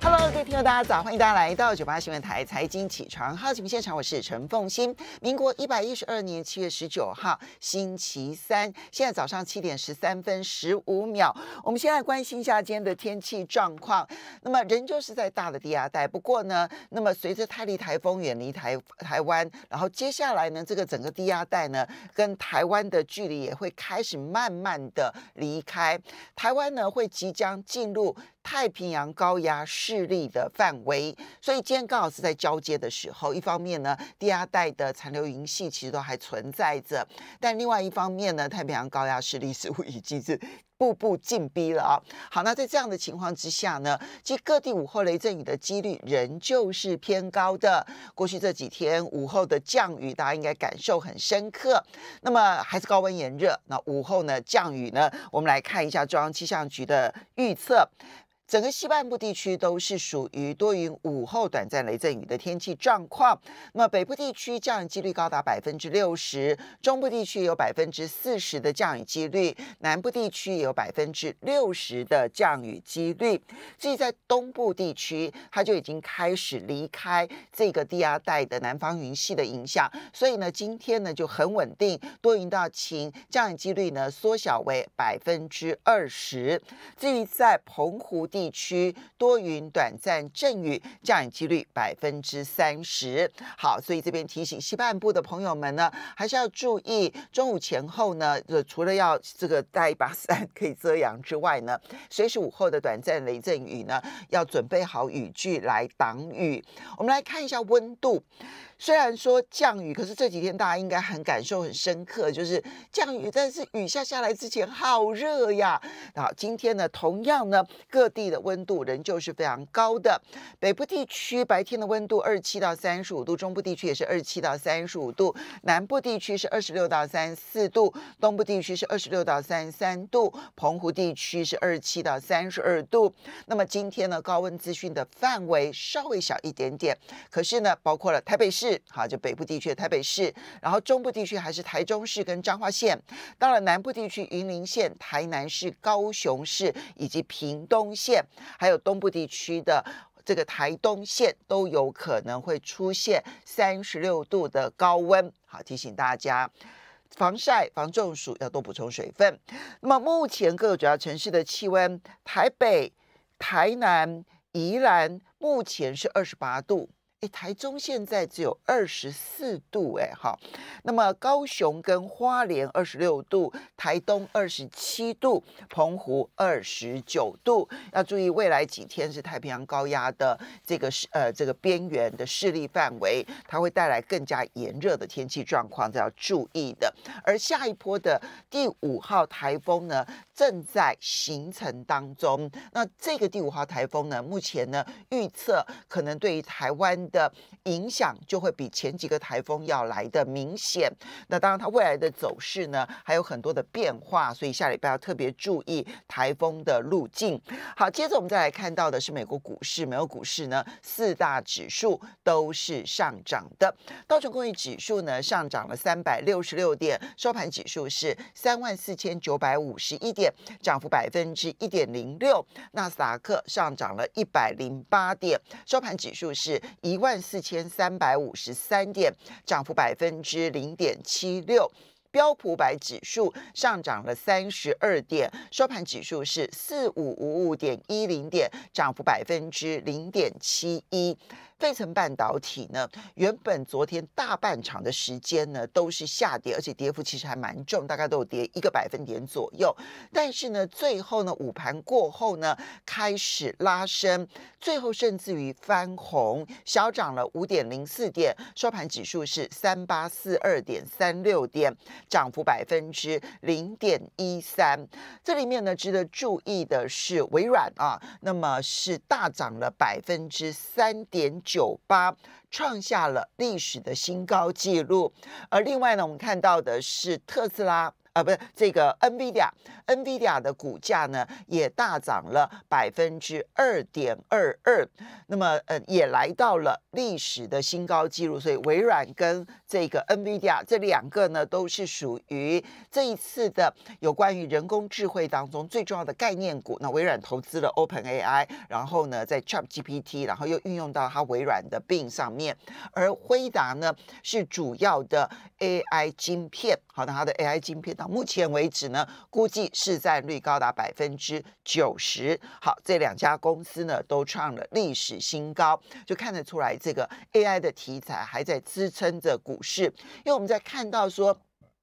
Hello，各位听众，大家早，欢迎大家来到九八新闻台财经起床号节目现场，我是陈凤欣。民国一百一十二年七月十九号，星期三，现在早上七点十三分十五秒。我们先来关心一下今天的天气状况。那么仍旧是在大的低压带，不过呢，那么随着泰利台风远离台台湾，然后接下来呢，这个整个低压带呢，跟台湾的距离也会开始慢慢的离开。台湾呢，会即将进入。太平洋高压势力的范围，所以今天刚好是在交接的时候。一方面呢，低压带的残留云系其实都还存在着，但另外一方面呢，太平洋高压势力似乎已经是步步进逼了啊。好，那在这样的情况之下呢，实各地午后雷阵雨的几率仍旧是偏高的。过去这几天午后的降雨，大家应该感受很深刻。那么还是高温炎热，那午后呢降雨呢？我们来看一下中央气象局的预测。整个西半部地区都是属于多云，午后短暂雷阵雨的天气状况。那么北部地区降雨几率高达百分之六十，中部地区有百分之四十的降雨几率，南部地区也有百分之六十的降雨几率。至于在东部地区，它就已经开始离开这个低压带的南方云系的影响，所以呢，今天呢就很稳定，多云到晴，降雨几率呢缩小为百分之二十。至于在澎湖。地区多云，短暂阵雨，降雨几率百分之三十。好，所以这边提醒西半部的朋友们呢，还是要注意中午前后呢，除了要这个带一把伞可以遮阳之外呢，随时午后的短暂雷阵雨呢，要准备好雨具来挡雨。我们来看一下温度。虽然说降雨，可是这几天大家应该很感受很深刻，就是降雨，但是雨下下来之前好热呀。然后今天呢，同样呢，各地的温度仍旧是非常高的。北部地区白天的温度二七到三十五度，中部地区也是二七到三十五度，南部地区是二十六到三十四度，东部地区是二十六到三三度，澎湖地区是二七到三十二度。那么今天呢，高温资讯的范围稍微小一点点，可是呢，包括了台北市。好，就北部地区台北市，然后中部地区还是台中市跟彰化县，到了南部地区云林县、台南市、高雄市以及屏东县，还有东部地区的这个台东县都有可能会出现三十六度的高温。好，提醒大家防晒、防中暑，要多补充水分。那么目前各个主要城市的气温，台北、台南、宜兰目前是二十八度。哎，台中现在只有二十四度，哎，哈，那么高雄跟花莲二十六度，台东二十七度，澎湖二十九度。要注意，未来几天是太平洋高压的这个势，呃，这个边缘的势力范围，它会带来更加炎热的天气状况，这要注意的。而下一波的第五号台风呢？正在形成当中。那这个第五号台风呢，目前呢预测可能对于台湾的影响就会比前几个台风要来的明显。那当然，它未来的走势呢还有很多的变化，所以下礼拜要特别注意台风的路径。好，接着我们再来看到的是美国股市，美国股市呢四大指数都是上涨的。道琼工业指数呢上涨了三百六十六点，收盘指数是三万四千九百五十一点。涨幅百分之一点零六，纳斯达克上涨了一百零八点，收盘指数是一万四千三百五十三点，涨幅百分之零点七六。标普百指数上涨了三十二点，收盘指数是四五五五点一零点，涨幅百分之零点七一。费城半导体呢，原本昨天大半场的时间呢都是下跌，而且跌幅其实还蛮重，大概都有跌一个百分点左右。但是呢，最后呢，午盘过后呢，开始拉升，最后甚至于翻红，小涨了五点零四点，收盘指数是三八四二点三六点，涨幅百分之零点一三。这里面呢，值得注意的是微软啊，那么是大涨了百分之三点。九八创下了历史的新高纪录，而另外呢，我们看到的是特斯拉。啊，不是这个 NVIDIA，NVIDIA 的股价呢也大涨了百分之二点二二，那么呃也来到了历史的新高纪录。所以微软跟这个 NVIDIA 这两个呢都是属于这一次的有关于人工智能当中最重要的概念股。那微软投资了 OpenAI，然后呢在 ChatGPT，然后又运用到它微软的 Bing 上面，而辉达呢是主要的 AI 晶片，好，那它的 AI 晶片当目前为止呢，估计市占率高达百分之九十。好，这两家公司呢都创了历史新高，就看得出来这个 AI 的题材还在支撑着股市。因为我们在看到说，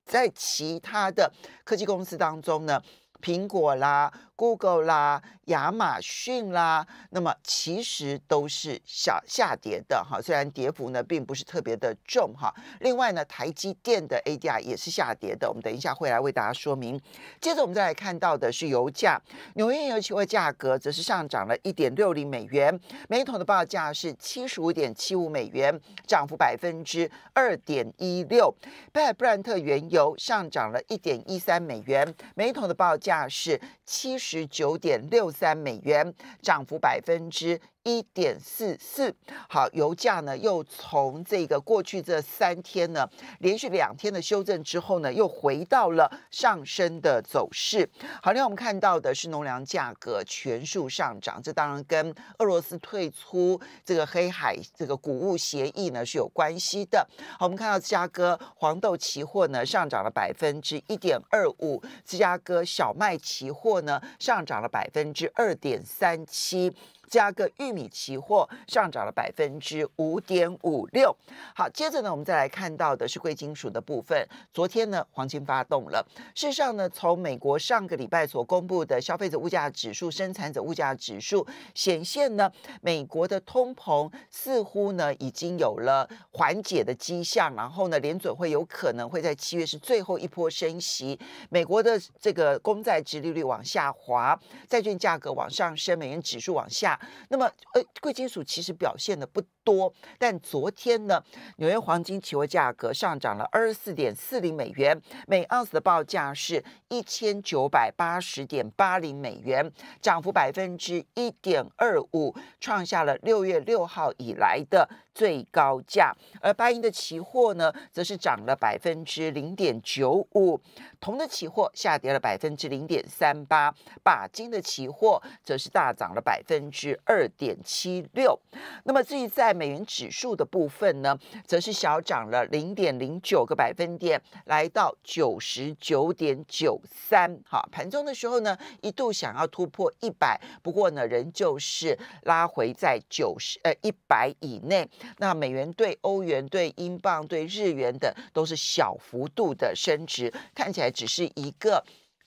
在其他的科技公司当中呢，苹果啦。Google 啦，亚马逊啦，那么其实都是下下跌的哈，虽然跌幅呢并不是特别的重哈。另外呢，台积电的 ADR 也是下跌的，我们等一下会来为大家说明。接着我们再来看到的是油价，纽约油期货价格则是上涨了一点六零美元，每桶的报价是七十五点七五美元，涨幅百分之二点一六。北布兰特原油上涨了一点一三美元，每桶的报价是七。十九点六三美元，涨幅百分之。一点四四，好，油价呢又从这个过去这三天呢连续两天的修正之后呢，又回到了上升的走势。好，另外我们看到的是农粮价格全数上涨，这当然跟俄罗斯退出这个黑海这个谷物协议呢是有关系的。好，我们看到芝加哥黄豆期货呢上涨了百分之一点二五，芝加哥小麦期货呢上涨了百分之二点三七。加个玉米期货上涨了百分之五点五六。好，接着呢，我们再来看到的是贵金属的部分。昨天呢，黄金发动了。事实上呢，从美国上个礼拜所公布的消费者物价指数、生产者物价指数显现呢，美国的通膨似乎呢已经有了缓解的迹象。然后呢，联准会有可能会在七月是最后一波升息。美国的这个公债殖利率往下滑，债券价格往上升，美元指数往下。那么，呃，贵金属其实表现的不多，但昨天呢，纽约黄金期货价格上涨了二十四点四零美元，每盎司的报价是一千九百八十点八零美元，涨幅百分之一点二五，创下了六月六号以来的。最高价，而白银的期货呢，则是涨了百分之零点九五，铜的期货下跌了百分之零点三八，把金的期货则是大涨了百分之二点七六。那么至于在美元指数的部分呢，则是小涨了零点零九个百分点，来到九十九点九三。好，盘中的时候呢，一度想要突破一百，不过呢，仍旧是拉回在九十呃一百以内。那美元对欧元、对英镑、对日元等都是小幅度的升值，看起来只是一个。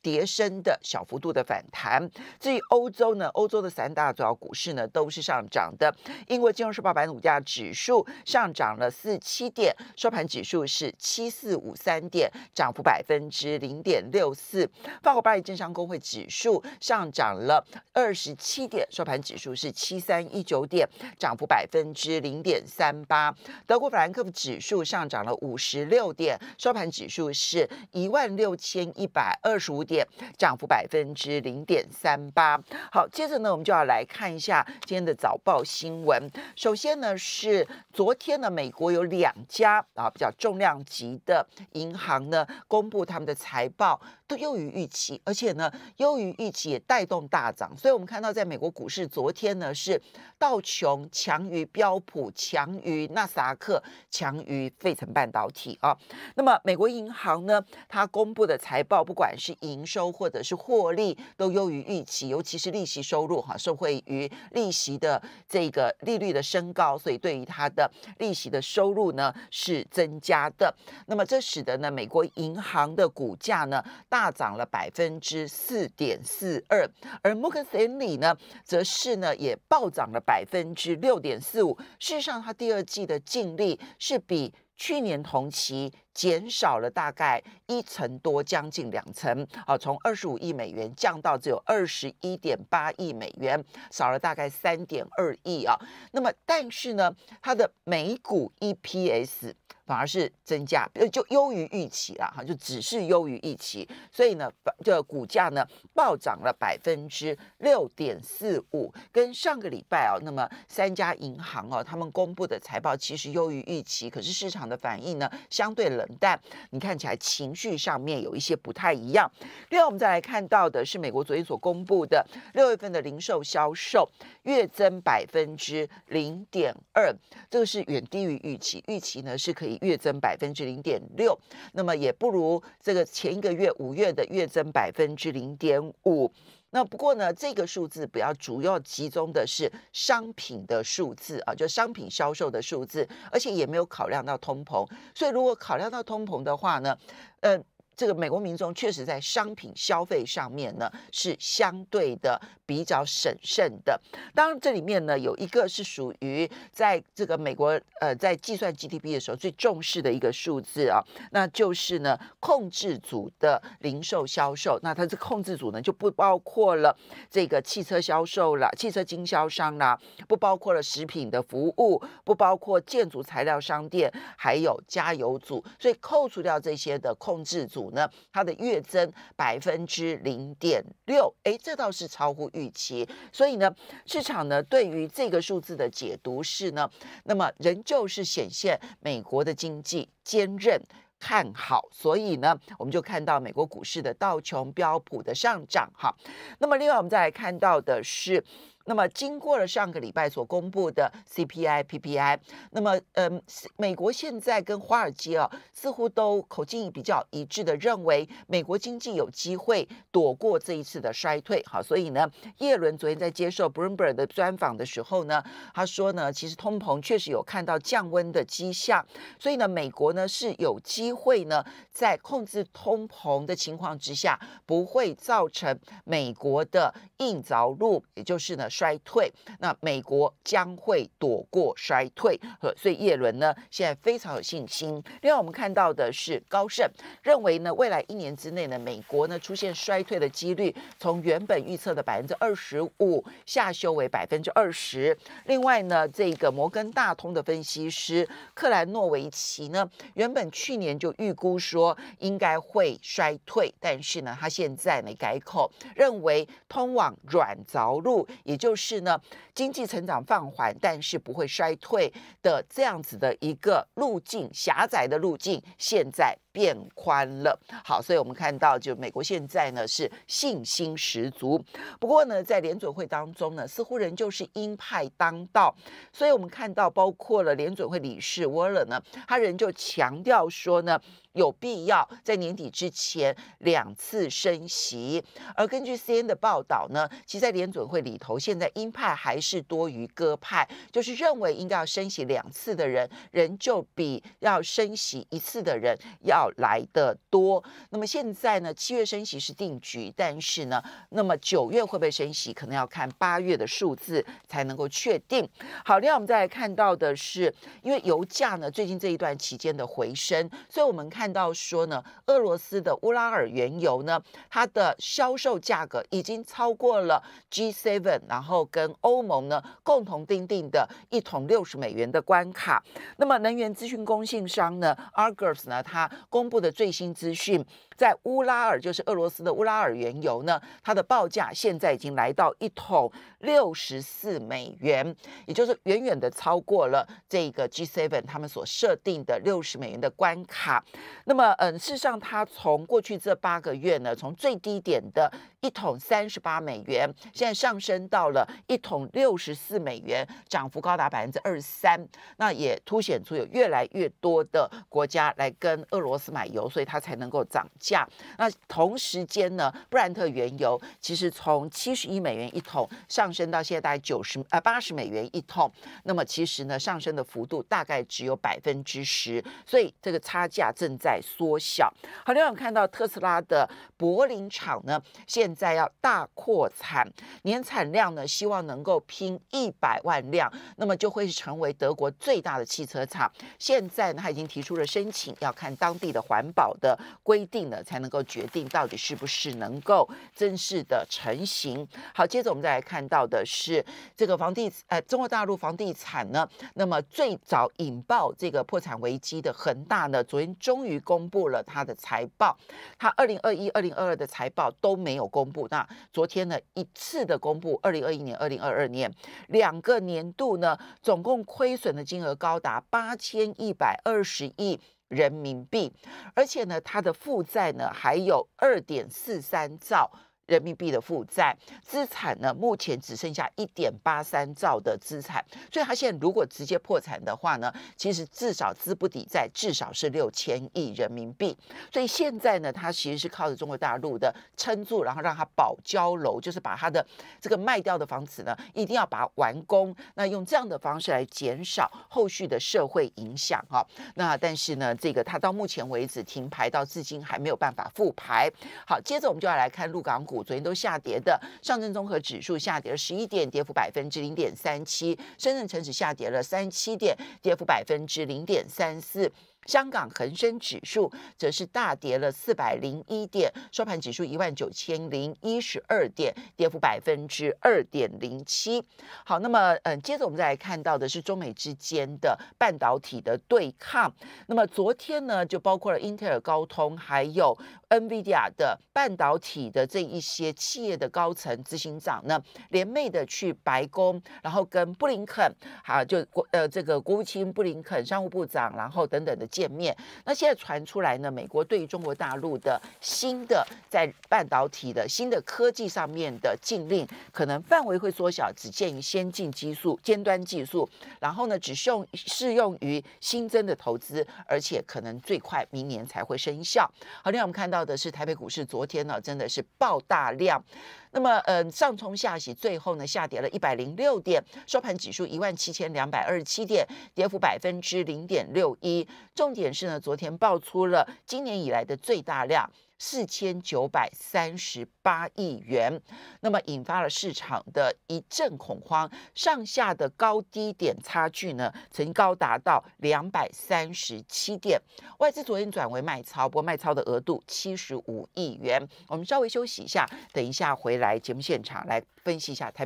叠升的小幅度的反弹。至于欧洲呢，欧洲的三大主要股市呢都是上涨的。英国金融时报白股价指数上涨了四七点，收盘指数是七四五三点，涨幅百分之零点六四。法国巴黎证商工会指数上涨了二十七点，收盘指数是七三一九点，涨幅百分之零点三八。德国法兰克福指数上涨了五十六点，收盘指数是一万六千一百二十五点。涨幅百分之零点三八。好，接着呢，我们就要来看一下今天的早报新闻。首先呢，是昨天呢，美国有两家啊比较重量级的银行呢，公布他们的财报。都优于预期，而且呢，优于预期也带动大涨。所以，我们看到，在美国股市昨天呢，是道琼强于标普，强于纳斯达克，强于费城半导体啊。那么，美国银行呢，它公布的财报，不管是营收或者是获利，都优于预期，尤其是利息收入哈，受惠于利息的这个利率的升高，所以对于它的利息的收入呢是增加的。那么，这使得呢，美国银行的股价呢大。大涨了百分之四点四二，而摩根森里呢，则是呢也暴涨了百分之六点四五。事实上，它第二季的净利是比去年同期。减少了大概一层多，将近两层啊，从二十五亿美元降到只有二十一点八亿美元，少了大概三点二亿啊。那么，但是呢，它的每股 EPS 反而是增加，呃，就优于预期了哈，就只是优于预期。所以呢，这股价呢暴涨了百分之六点四五，跟上个礼拜啊，那么三家银行啊，他们公布的财报其实优于预期，可是市场的反应呢相对冷。但你看起来情绪上面有一些不太一样。另外，我们再来看到的是美国昨天所公布的六月份的零售销售月增百分之零点二，这个是远低于预期，预期呢是可以月增百分之零点六，那么也不如这个前一个月五月的月增百分之零点五。那不过呢，这个数字不要主要集中的是商品的数字啊，就商品销售的数字，而且也没有考量到通膨，所以如果考量到通膨的话呢，呃。这个美国民众确实在商品消费上面呢，是相对的比较审慎的。当然，这里面呢有一个是属于在这个美国呃在计算 GDP 的时候最重视的一个数字啊，那就是呢控制组的零售销售。那它这控制组呢就不包括了这个汽车销售了，汽车经销商啦，不包括了食品的服务，不包括建筑材料商店，还有加油组。所以扣除掉这些的控制组。呢，它的月增百分之零点六，哎，这倒是超乎预期。所以呢，市场呢对于这个数字的解读是呢，那么仍旧是显现美国的经济坚韧看好。所以呢，我们就看到美国股市的道琼标普的上涨哈。那么，另外我们再来看到的是。那么，经过了上个礼拜所公布的 CPI、PPI，那么，嗯，美国现在跟华尔街啊，似乎都口径比较一致的认为，美国经济有机会躲过这一次的衰退。好，所以呢，耶伦昨天在接受 Bloomberg 的专访的时候呢，他说呢，其实通膨确实有看到降温的迹象，所以呢，美国呢是有机会呢，在控制通膨的情况之下，不会造成美国的硬着陆，也就是呢。衰退，那美国将会躲过衰退，和所以耶伦呢现在非常有信心。另外，我们看到的是高盛认为呢，未来一年之内呢，美国呢出现衰退的几率，从原本预测的百分之二十五下修为百分之二十。另外呢，这个摩根大通的分析师克兰诺维奇呢，原本去年就预估说应该会衰退，但是呢，他现在没改口，认为通往软着陆也就。就是呢，经济成长放缓，但是不会衰退的这样子的一个路径，狭窄的路径，现在。变宽了，好，所以我们看到，就美国现在呢是信心十足。不过呢，在联准会当中呢，似乎仍旧是鹰派当道。所以我们看到，包括了联准会理事沃勒呢，他仍旧强调说呢，有必要在年底之前两次升息。而根据 C N 的报道呢，其实，在联准会里头，现在鹰派还是多于鸽派，就是认为应该要升息两次的人，仍旧比要升息一次的人要。来的多，那么现在呢？七月升息是定局，但是呢，那么九月会不会升息，可能要看八月的数字才能够确定。好，另外我们再来看到的是，因为油价呢最近这一段期间的回升，所以我们看到说呢，俄罗斯的乌拉尔原油呢，它的销售价格已经超过了 G Seven，然后跟欧盟呢共同订定的一桶六十美元的关卡。那么能源资讯供应商呢，Argus 呢，它公布的最新资讯，在乌拉尔就是俄罗斯的乌拉尔原油呢，它的报价现在已经来到一桶六十四美元，也就是远远的超过了这个 G Seven 他们所设定的六十美元的关卡。那么，嗯，事实上，它从过去这八个月呢，从最低点的。一桶三十八美元，现在上升到了一桶六十四美元，涨幅高达百分之二十三。那也凸显出有越来越多的国家来跟俄罗斯买油，所以它才能够涨价。那同时间呢，布兰特原油其实从七十一美元一桶上升到现在大概九十呃八十美元一桶。那么其实呢，上升的幅度大概只有百分之十，所以这个差价正在缩小。好，另外我们看到特斯拉的柏林厂呢，现现在要大扩产，年产量呢，希望能够拼一百万辆，那么就会成为德国最大的汽车厂。现在呢，他已经提出了申请，要看当地的环保的规定呢，才能够决定到底是不是能够正式的成型。好，接着我们再来看到的是这个房地呃，中国大陆房地产呢，那么最早引爆这个破产危机的恒大呢，昨天终于公布了他的财报，他二零二一、二零二二的财报都没有。公布那昨天呢一次的公布，二零二一年、二零二二年两个年度呢，总共亏损的金额高达八千一百二十亿人民币，而且呢，它的负债呢还有二点四三兆。人民币的负债资产呢，目前只剩下一点八三兆的资产，所以他现在如果直接破产的话呢，其实至少资不抵债，至少是六千亿人民币。所以现在呢，他其实是靠着中国大陆的撑住，然后让他保交楼，就是把他的这个卖掉的房子呢，一定要把它完工，那用这样的方式来减少后续的社会影响哈。那但是呢，这个他到目前为止停牌到至今还没有办法复牌。好，接着我们就要来看陆港股。昨天都下跌的，上证综合指数下跌了十一点，跌幅百分之零点三七；深圳成指下跌了三十七点，跌幅百分之零点三四。香港恒生指数则是大跌了四百零一点，收盘指数一万九千零一十二点，跌幅百分之二点零七。好，那么嗯，接着我们再来看到的是中美之间的半导体的对抗。那么昨天呢，就包括了英特尔、高通，还有 NVIDIA 的半导体的这一些企业的高层执行长呢，联袂的去白宫，然后跟布林肯，好，就国呃这个国务卿布林肯、商务部长，然后等等的。见面，那现在传出来呢？美国对于中国大陆的新的在半导体的新的科技上面的禁令，可能范围会缩小，只限于先进技术、尖端技术，然后呢，只适用适用于新增的投资，而且可能最快明年才会生效。好，另外我们看到的是，台北股市昨天呢，真的是爆大量，那么嗯，上冲下洗，最后呢下跌了一百零六点，收盘指数一万七千两百二十七点，跌幅百分之零点六一。重点是呢，昨天爆出了今年以来的最大量四千九百三十八亿元，那么引发了市场的一阵恐慌，上下的高低点差距呢，曾经高达到两百三十七点。外资昨天转为卖超，不过卖超的额度七十五亿元。我们稍微休息一下，等一下回来节目现场来分析一下台。